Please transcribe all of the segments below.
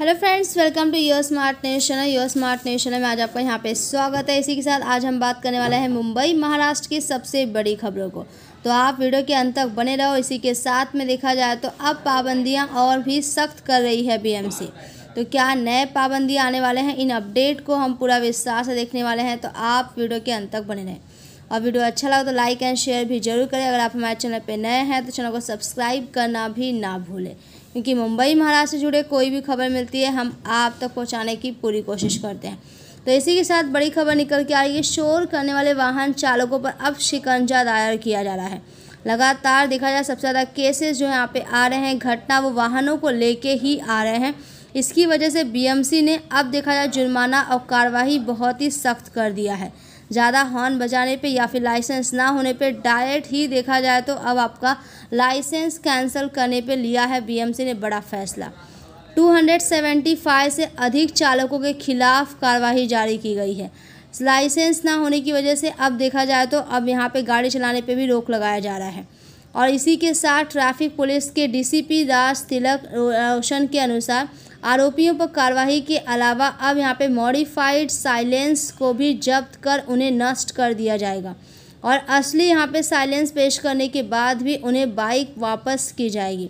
hello friends welcome to your smart nation है your smart nation है मैं आज आपका यहाँ पे स्वागत है इसी के साथ आज हम बात करने वाले हैं मुंबई महाराष्ट्र की सबसे बड़ी खबरों को तो आप वीडियो के अंत तक बने रहो इसी के साथ में देखा जाए तो अब पाबंदियाँ और भी सख्त कर रही है बीएमसी तो क्या नए पाबंदी आने वाले हैं इन अपडेट को हम पूरा विस्तार से देखने वाले हैं तो आप वीडियो के अंत तक बने रहें और वीडियो अच्छा लगा तो लाइक एंड शेयर भी जरूर करें अगर आप हमारे चैनल पर नए हैं तो चैनल को सब्सक्राइब करना भी ना भूलें क्योंकि मुंबई महाराष्ट्र से जुड़े कोई भी खबर मिलती है हम आप तक पहुँचाने की पूरी कोशिश करते हैं तो इसी के साथ बड़ी खबर निकल के आ रही है शोर करने वाले वाहन चालकों पर अब शिकंजा दायर किया जा रहा है लगातार देखा जाए सबसे ज़्यादा केसेस जो यहाँ पे आ रहे हैं घटना वो वाहनों को लेके ही आ रहे हैं इसकी वजह से बीएमसी ने अब देखा जाए जुर्माना और कार्रवाई बहुत ही सख्त कर दिया है ज़्यादा हॉर्न बजाने पे या फिर लाइसेंस ना होने पे डायरेक्ट ही देखा जाए तो अब आपका लाइसेंस कैंसिल करने पे लिया है बीएमसी ने बड़ा फैसला 275 से अधिक चालकों के खिलाफ कार्रवाई जारी की गई है लाइसेंस ना होने की वजह से अब देखा जाए तो अब यहाँ पर गाड़ी चलाने पर भी रोक लगाया जा रहा है और इसी के साथ ट्रैफिक पुलिस के डीसीपी राज तिलक रोशन के अनुसार आरोपियों पर कार्रवाई के अलावा अब यहाँ पे मॉडिफाइड साइलेंस को भी जब्त कर उन्हें नष्ट कर दिया जाएगा और असली यहाँ पे साइलेंस पेश करने के बाद भी उन्हें बाइक वापस की जाएगी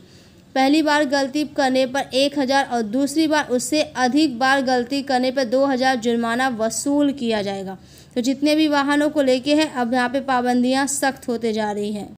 पहली बार गलती करने पर एक हज़ार और दूसरी बार उससे अधिक बार गलती करने पर दो हज़ार जुर्माना वसूल किया जाएगा तो जितने भी वाहनों को लेके हैं अब यहाँ पे पाबंदियाँ सख्त होते जा रही हैं